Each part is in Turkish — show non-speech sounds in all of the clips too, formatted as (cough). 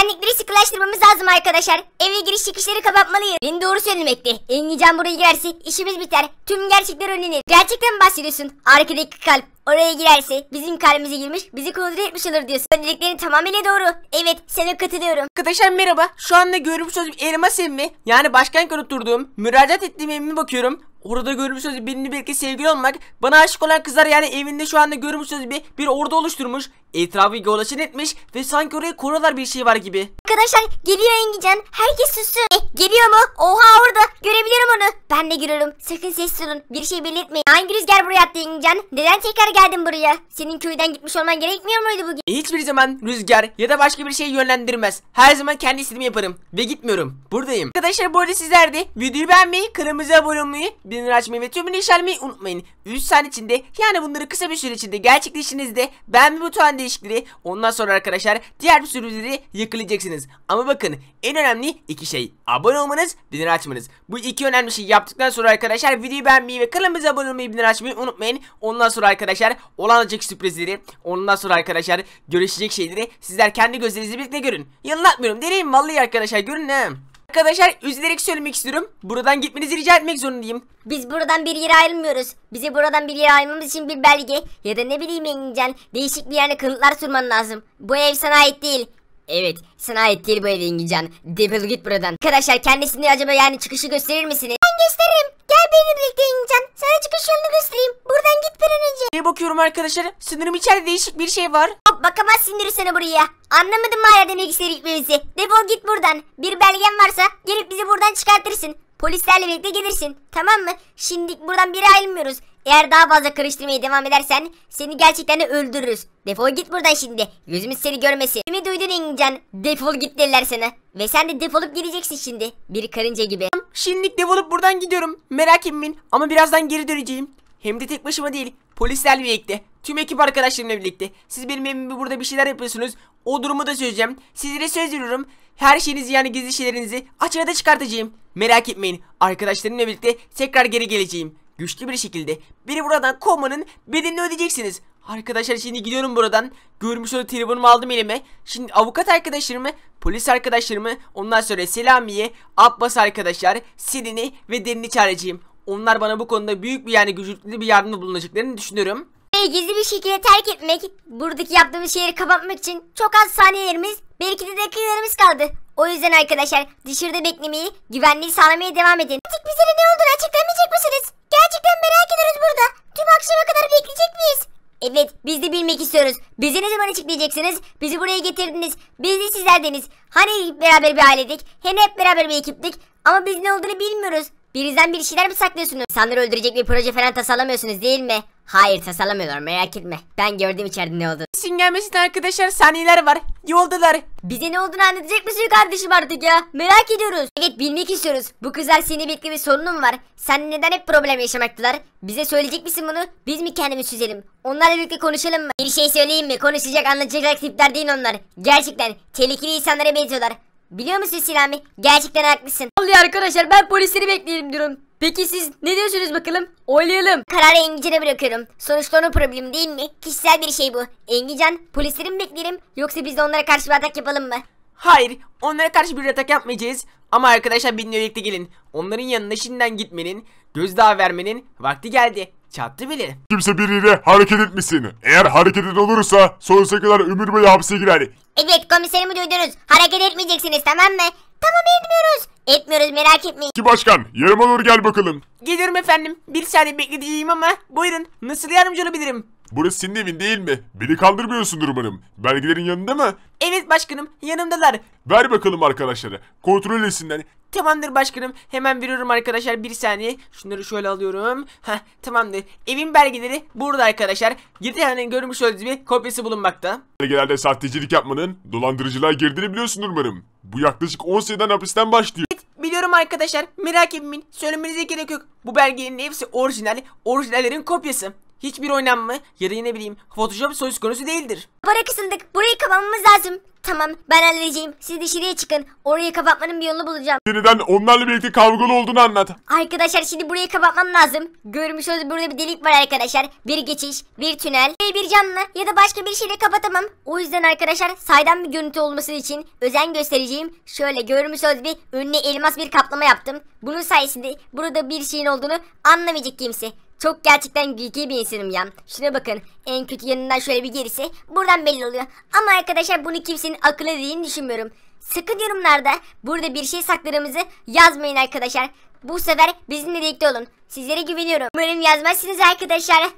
Güvenlikleri sıkılaştırmamız lazım arkadaşlar. Eve giriş çıkışları kapatmalıyız. Ben doğru söylemekte. Engican buraya girerse işimiz biter. Tüm gerçekler önlenir. Gerçekten mi bahsediyorsun? Arkadaki kalp oraya girerse bizim kalbimize girmiş bizi kontrol etmiş olur diyorsun. Söylediklerin tamamıyla doğru. Evet sana katılıyorum. Arkadaşlar merhaba. Şu anda görmüş olduğum elmas emmi yani başkan konutturduğum müracaat ettiğim evime bakıyorum. Orada görmüşsünüz benimle belki sevgili olmak. Bana aşık olan kızlar yani evinde şu anda görmüşsünüz bir bir ordu oluşturmuş. Etrafı gölaşın etmiş ve sanki oraya koruyorlar bir şey var gibi. Arkadaşlar geliyor Engican. Herkes susun. E, geliyor mu? Oha orada. Görebiliyorum onu. Ben de görüyorum. Sakın ses olun. Bir şey belli Hangi rüzgar buraya attı Engican? Neden tekrar geldin buraya? Senin köyden gitmiş olman gerekmiyor muydu bugün? E, hiçbir zaman rüzgar ya da başka bir şey yönlendirmez. Her zaman kendi istediğimi yaparım. Ve gitmiyorum. Buradayım. Arkadaşlar bu arada sizler de videoyu beğenmeyi, kanalımıza abone olmayı, bir bildirimleri açmayı ve tümünü işaretlemeyi unutmayın. 3 saniye içinde yani bunları kısa bir süre içinde ben beğenme buton değişikleri ondan sonra arkadaşlar diğer bir sürü videoları yakalayacaksınız. Ama bakın en önemli iki şey. Abone olmanız, bildirim açmanız. Bu iki önemli şeyi yaptıktan sonra arkadaşlar videoyu beğenmeyi ve kanalımıza abone olmayı, bildirim açmayı unutmayın. Ondan sonra arkadaşlar olanacak sürprizleri, ondan sonra arkadaşlar görüşecek şeyleri sizler kendi gözlerinizle birlikte görün. Yanılatmıyorum deneyim vallahi arkadaşlar görün he. Arkadaşlar üzülerek söylemek istiyorum. Buradan gitmenizi rica etmek zorundayım. Biz buradan bir yere ayrılmıyoruz. Bize buradan bir yere ayrılmamız için bir belge ya da ne bileyim Engincan değişik bir yerde kanıtlar sunman lazım. Bu ev sana ait değil. Evet sana ait değil bu ev Engincan. Defol git buradan. Arkadaşlar kendisini acaba yani çıkışı gösterir misiniz? Ben gösteririm. Gel benimle birlikte Engincan ediyorum arkadaşlar. Sınırım içeride değişik bir şey var. Hop bakamaz sindir buraya. Anlamadın mı hala demek istediği Defol git buradan. Bir belgen varsa gelip bizi buradan çıkartırsın. Polislerle birlikte gelirsin. Tamam mı? Şimdi buradan biri ayrılmıyoruz. Eğer daha fazla karıştırmaya devam edersen seni gerçekten de öldürürüz. Defol git buradan şimdi. Gözümüz seni görmesin. Kimi duydun Engincan? Defol git derler sana. Ve sen de defolup gideceksin şimdi. Bir karınca gibi. Şimdilik defolup buradan gidiyorum. Merak etmeyin ama birazdan geri döneceğim. Hem de tek başıma değil. Polisler birlikte tüm ekip arkadaşlarımla birlikte siz benim evimde burada bir şeyler yapıyorsunuz. O durumu da söyleyeceğim. Sizlere söz veriyorum. Her şeyinizi yani gizli şeylerinizi açığa da çıkartacağım. Merak etmeyin. Arkadaşlarımla birlikte tekrar geri geleceğim. Güçlü bir şekilde beni buradan kovmanın bedelini ödeyeceksiniz. Arkadaşlar şimdi gidiyorum buradan. Görmüş olduğu telefonumu aldım elime. Şimdi avukat arkadaşlarımı, polis arkadaşlarımı, ondan sonra Selamiye, Abbas arkadaşlar, Selin'i ve Derin'i çağıracağım onlar bana bu konuda büyük bir yani güçlü bir yardımda bulunacaklarını düşünüyorum. gizli bir şekilde terk etmek, buradaki yaptığımız şeyleri kapatmak için çok az saniyelerimiz, belki de dakikalarımız kaldı. O yüzden arkadaşlar dışarıda beklemeyi, güvenliği sağlamaya devam edin. Artık bize ne olduğunu açıklamayacak mısınız? Gerçekten merak ediyoruz burada. Tüm akşama kadar bekleyecek miyiz? Evet biz de bilmek istiyoruz. Bizi ne zaman açıklayacaksınız? Bizi buraya getirdiniz. Biz de sizlerdeniz. Hani beraber bir ailedik? Hani hep beraber bir ekiptik? Ama biz ne olduğunu bilmiyoruz. Birizden bir şeyler mi saklıyorsunuz? İnsanları öldürecek bir proje falan tasarlamıyorsunuz değil mi? Hayır tasarlamıyorlar merak etme. Ben gördüm içeride ne oldu. Sizin gelmesine arkadaşlar saniyeler var. Yoldalar. Bize ne olduğunu anlatacak mısın kardeşim artık ya? Merak ediyoruz. Evet bilmek istiyoruz. Bu kızlar seni bekle bir sorunun var? Sen neden hep problem yaşamaktılar? Bize söyleyecek misin bunu? Biz mi kendimiz çözelim? Onlarla birlikte konuşalım mı? Bir şey söyleyeyim mi? Konuşacak anlatacak tipler değil onlar. Gerçekten tehlikeli insanlara benziyorlar. Biliyor musun Selami? Gerçekten haklısın. Vallahi arkadaşlar ben polisleri bekleyelim diyorum. Peki siz ne diyorsunuz bakalım? Oylayalım. Kararı Engincan'a bırakıyorum. Sonuçta onun problemi değil mi? Kişisel bir şey bu. Engincan polisleri mi bekleyelim yoksa biz de onlara karşı bir atak yapalım mı? Hayır onlara karşı bir atak yapmayacağız. Ama arkadaşlar benimle birlikte gelin. Onların yanına şimdiden gitmenin, gözdağı vermenin vakti geldi. Çattı bile. Kimse biriyle hareket etmesin. Eğer hareket eden olursa sonsuza kadar ömür boyu hapse girer. Evet komiserimi duydunuz. Hareket etmeyeceksiniz tamam mı? Tamam etmiyoruz. Etmiyoruz merak etmeyin. Ki başkan yarım olur gel bakalım. Geliyorum efendim. Bir saniye bekleyeceğim ama buyurun nasıl yardımcı olabilirim? Burası senin evin değil mi? Beni kandırmıyorsundur umarım. Belgelerin yanında mı? Evet başkanım yanımdalar. Ver bakalım arkadaşlara. Kontrol etsinler. Tamamdır başkanım. Hemen veriyorum arkadaşlar bir saniye. Şunları şöyle alıyorum. Heh, tamamdır. Evin belgeleri burada arkadaşlar. Yedi tane görmüş olduğunuz gibi kopyası bulunmakta. Belgelerde sahtecilik yapmanın dolandırıcılığa girdiğini biliyorsun umarım. Bu yaklaşık 10 seneden hapisten başlıyor. Evet biliyorum arkadaşlar. Merak etmeyin. Söylemenize gerek yok. Bu belgelerin hepsi orijinal. Orijinallerin kopyası hiçbir oynanma ya da ne bileyim Photoshop sorusu konusu değildir. Barak ısındık. Burayı kapatmamız lazım. Tamam ben halledeceğim. Siz dışarıya çıkın. Orayı kapatmanın bir yolunu bulacağım. Yeniden onlarla birlikte kavgalı olduğunu anlat. Arkadaşlar şimdi burayı kapatmam lazım. Görmüş olduğunuz burada bir delik var arkadaşlar. Bir geçiş, bir tünel ve bir camla ya da başka bir şeyle kapatamam. O yüzden arkadaşlar saydam bir görüntü olması için özen göstereceğim. Şöyle görmüş olduğunuz bir önüne elmas bir kaplama yaptım. Bunun sayesinde burada bir şeyin olduğunu anlamayacak kimse. Çok gerçekten geeki bir insanım ya. Şuna bakın. En kötü yanından şöyle bir gerisi buradan belli oluyor. Ama arkadaşlar bunu kimsenin aklına değini düşünmüyorum. Sakın yorumlarda burada bir şey sakladığımızı yazmayın arkadaşlar. Bu sefer bizimle birlikte olun. Sizlere güveniyorum. Umarım yazmazsınız arkadaşlar.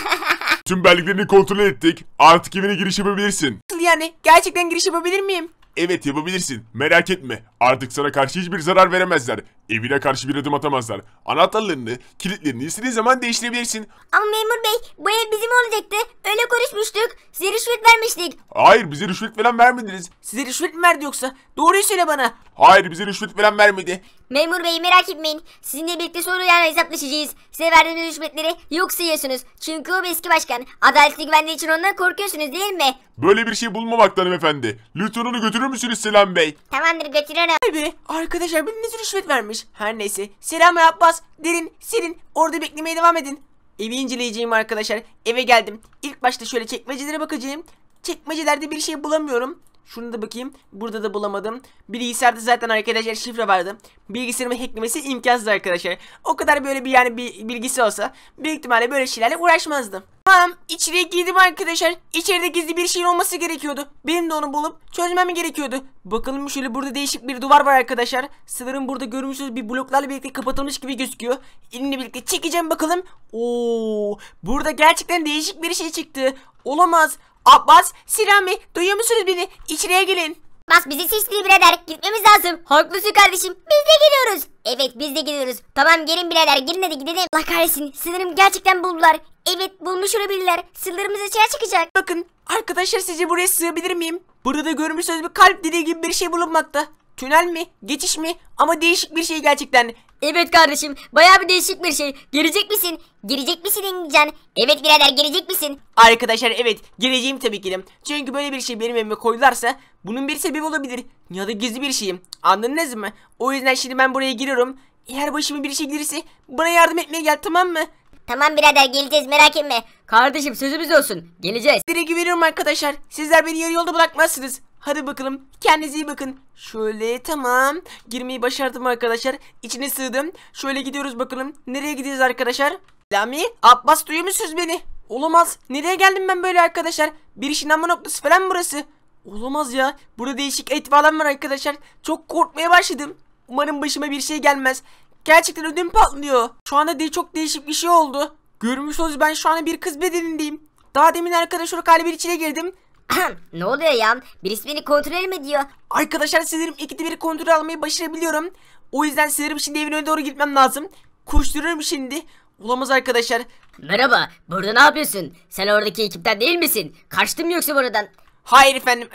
(laughs) Tüm belgelerini kontrol ettik. Artık evine giriş yapabilirsin. Yani gerçekten giriş yapabilir miyim? Evet yapabilirsin. Merak etme. Artık sana karşı hiçbir zarar veremezler. Evine karşı bir adım atamazlar. Anahtarlarını, kilitlerini istediğin zaman değiştirebilirsin. Ama memur bey bu ev bizim olacaktı. Öyle konuşmuştuk. Size rüşvet vermiştik. Hayır bize rüşvet falan vermediniz. Size rüşvet mi verdi yoksa? Doğruyu söyle bana. Hayır bize rüşvet falan vermedi. Memur bey merak etmeyin. Sizinle birlikte sonra yani hesaplaşacağız. Size verdiğimiz rüşvetleri yok sayıyorsunuz. Çünkü o bir eski başkan. Adaletli güvenliği için ondan korkuyorsunuz değil mi? Böyle bir şey bulmamaktanım efendi. Lütfen onu götürür müsünüz Selam Bey? Tamamdır götürürüm. abi. arkadaşlar biriniz rüşvet vermiş. Her neyse. Selam ve Abbas derin silin orada beklemeye devam edin. Evi inceleyeceğim arkadaşlar. Eve geldim. İlk başta şöyle çekmecelere bakacağım. Çekmecelerde bir şey bulamıyorum. Şunu da bakayım. Burada da bulamadım. Bilgisayarda zaten arkadaşlar şifre vardı. Bilgisayarımı hacklemesi imkansız arkadaşlar. O kadar böyle bir yani bir bilgisi olsa büyük ihtimalle böyle şeylerle uğraşmazdım. Tamam içeriye girdim arkadaşlar. İçeride gizli bir şeyin olması gerekiyordu. Benim de onu bulup çözmem gerekiyordu. Bakalım şöyle burada değişik bir duvar var arkadaşlar. Sınırın burada görmüşsünüz bir bloklarla birlikte kapatılmış gibi gözüküyor. Elinle birlikte çekeceğim bakalım. Oo, burada gerçekten değişik bir şey çıktı. Olamaz. Abbas, Sirami duyuyor musunuz beni? İçeriye gelin. Bas bizi sisli birader gitmemiz lazım. Haklısın kardeşim biz de geliyoruz. Evet biz de gidiyoruz. Tamam gelin birader gelin hadi gidelim. Allah kahretsin sınırım gerçekten buldular. Evet bulmuş olabilirler. Sınırımız açığa çıkacak. Bakın arkadaşlar sizce buraya sığabilir miyim? Burada da görmüşsünüz bir kalp dediği gibi bir şey bulunmakta. Tünel mi? Geçiş mi? Ama değişik bir şey gerçekten. Evet kardeşim baya bir değişik bir şey. Gelecek misin? Gelecek misin İngilizcan? Evet birader gelecek misin? Arkadaşlar evet geleceğim tabii ki de. Çünkü böyle bir şey benim evime koyularsa bunun bir sebebi olabilir. Ya da gizli bir şeyim. Anladınız mı? O yüzden şimdi ben buraya giriyorum. Eğer başıma bir şey gelirse bana yardım etmeye gel tamam mı? Tamam birader geleceğiz merak etme. Kardeşim sözümüz olsun. Geleceğiz. Direkt güveniyorum arkadaşlar. Sizler beni yarı yolda bırakmazsınız. Hadi bakalım. Kendinize iyi bakın. Şöyle tamam. Girmeyi başardım arkadaşlar. İçine sığdım. Şöyle gidiyoruz bakalım. Nereye gidiyoruz arkadaşlar? Lami, Abbas duyuyor musunuz beni? Olamaz. Nereye geldim ben böyle arkadaşlar? Bir işin ama noktası falan burası. Olamaz ya. Burada değişik et falan var arkadaşlar. Çok korkmaya başladım. Umarım başıma bir şey gelmez. Gerçekten ödüm patlıyor. Şu anda de çok değişik bir şey oldu. Görmüş ben şu anda bir kız bedenindeyim. Daha demin arkadaşlar kalbi içine girdim. (clears throat) ne oluyor ya? Birisi beni kontrol mi diyor? Arkadaşlar sanırım ikide biri kontrol almayı başarabiliyorum. O yüzden sanırım şimdi evin önüne doğru gitmem lazım. Koştururum şimdi. Olamaz arkadaşlar. Merhaba. Burada ne yapıyorsun? Sen oradaki ekipten değil misin? Kaçtım yoksa buradan? Hayır efendim.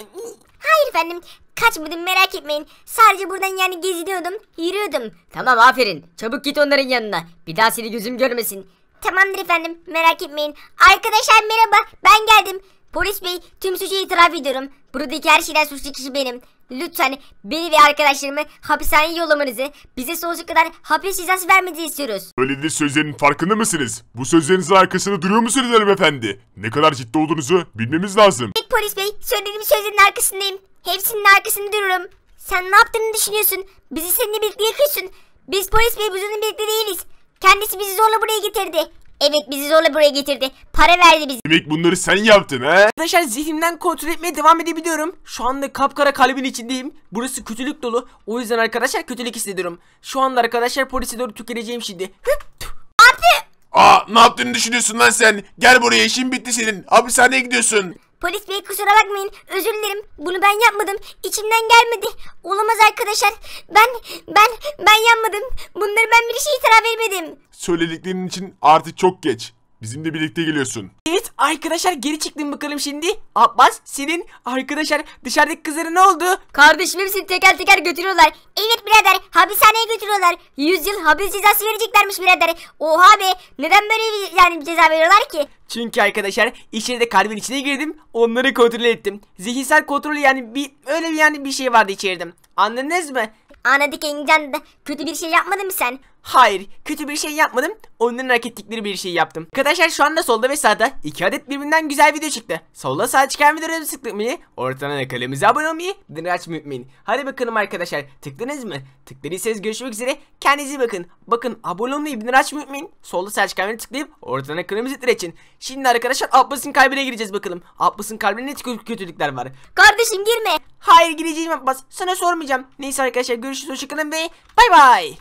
Hayır efendim. Kaçmadım merak etmeyin. Sadece buradan yani geziniyordum, yürüyordum. Tamam aferin. Çabuk git onların yanına. Bir daha seni gözüm görmesin. Tamamdır efendim merak etmeyin. Arkadaşlar merhaba ben geldim. Polis bey tüm suçu itiraf ediyorum. Buradaki her şeyden suçlu kişi benim. Lütfen beni ve arkadaşlarımı hapishaneye yollamanızı, bize sonsuza kadar hapis cezası vermenizi istiyoruz. Söylediğiniz sözlerin farkında mısınız? Bu sözlerinizin arkasında duruyor musunuz efendi Ne kadar ciddi olduğunuzu bilmemiz lazım. Evet polis bey, söylediğim sözlerin arkasındayım. Hepsinin arkasında dururum. Sen ne yaptığını düşünüyorsun? Bizi seninle birlikte yakıyorsun. Biz polis bey, biz onunla birlikte değiliz. Kendisi bizi zorla buraya getirdi. Evet bizi zorla buraya getirdi. Para verdi bize. Demek bunları sen yaptın ha? Arkadaşlar zihnimden kontrol etmeye devam edebiliyorum. Şu anda kapkara kalbin içindeyim. Burası kötülük dolu. O yüzden arkadaşlar kötülük hissediyorum. Şu anda arkadaşlar polise doğru tüküreceğim şimdi. Hıp! Abi! Aa ne yaptığını düşünüyorsun lan sen? Gel buraya işin bitti senin. Abi sen ne gidiyorsun. Polis bey kusura bakmayın özür dilerim bunu ben yapmadım içimden gelmedi olamaz arkadaşlar ben ben ben yapmadım bunları ben bir şey itiraf etmedim. Söylediklerin için artık çok geç. Bizimle birlikte geliyorsun. Evet arkadaşlar geri çıktım bakalım şimdi. Abbas senin arkadaşlar dışarıdaki kızların ne oldu? Kardeşim hepsini teker teker götürüyorlar. Evet birader hapishaneye götürüyorlar. 100 yıl hapis cezası vereceklermiş birader. Oha be neden böyle yani ceza veriyorlar ki? Çünkü arkadaşlar içeride kalbin içine girdim onları kontrol ettim. Zihinsel kontrol yani bir öyle bir yani bir şey vardı içeride. Anladınız mı? Anladık Engincan kötü bir şey yapmadın mı sen? Hayır kötü bir şey yapmadım. Onların hak ettikleri bir şey yaptım. Arkadaşlar şu anda solda ve sağda iki adet birbirinden güzel video çıktı. Solda sağ çıkan videoları tıklamayı, ortadan da kanalımıza abone olmayı, bildirim açmayı unutmayın. Hadi bakalım arkadaşlar tıkladınız mı? Tıkladıysanız görüşmek üzere. Kendinize bakın. Bakın abone olmayı, bildirim açmayı unutmayın. Solda sağ çıkan videoları tıklayıp ortadan da kanalımızı için. Şimdi arkadaşlar Abbas'ın kalbine gireceğiz bakalım. Abbas'ın kalbine ne kötülükler var? Kardeşim girme. Hayır gireceğim Abbas. Sana sormayacağım. Neyse arkadaşlar görüşürüz. Hoşçakalın ve bay bay.